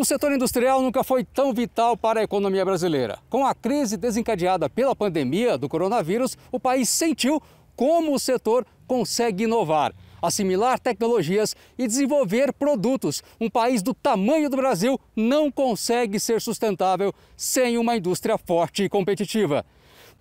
O setor industrial nunca foi tão vital para a economia brasileira. Com a crise desencadeada pela pandemia do coronavírus, o país sentiu como o setor consegue inovar, assimilar tecnologias e desenvolver produtos. Um país do tamanho do Brasil não consegue ser sustentável sem uma indústria forte e competitiva.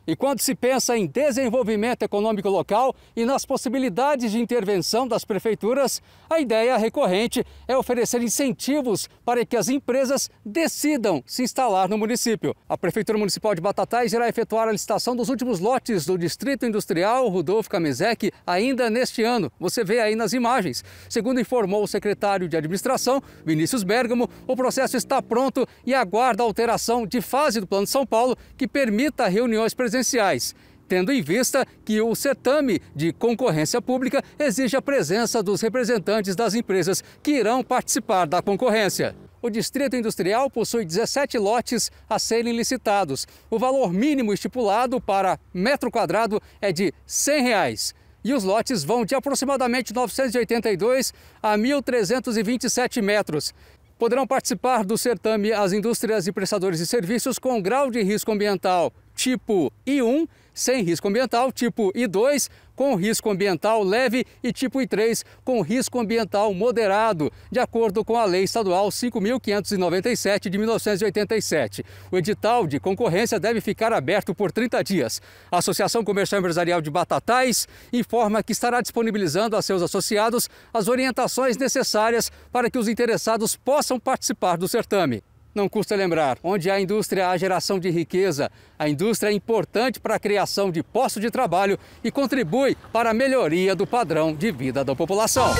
E quando se pensa em desenvolvimento econômico local e nas possibilidades de intervenção das prefeituras, a ideia recorrente é oferecer incentivos para que as empresas decidam se instalar no município. A Prefeitura Municipal de Batatais irá efetuar a licitação dos últimos lotes do Distrito Industrial Rudolfo Camisec ainda neste ano. Você vê aí nas imagens. Segundo informou o secretário de Administração, Vinícius Bergamo, o processo está pronto e aguarda a alteração de fase do Plano de São Paulo que permita reuniões presenciais presenciais, tendo em vista que o certame de concorrência pública exige a presença dos representantes das empresas que irão participar da concorrência. O Distrito Industrial possui 17 lotes a serem licitados. O valor mínimo estipulado para metro quadrado é de R$ 100,00 Reais e os lotes vão de aproximadamente 982 a 1.327 metros. Poderão participar do certame as indústrias e prestadores de serviços com grau de risco ambiental tipo I1 sem risco ambiental, tipo I2 com risco ambiental leve e tipo I3 com risco ambiental moderado, de acordo com a Lei Estadual 5.597 de 1987. O edital de concorrência deve ficar aberto por 30 dias. A Associação Comercial Empresarial de Batatais informa que estará disponibilizando a seus associados as orientações necessárias para que os interessados possam participar do certame não custa lembrar. Onde a indústria há geração de riqueza, a indústria é importante para a criação de postos de trabalho e contribui para a melhoria do padrão de vida da população.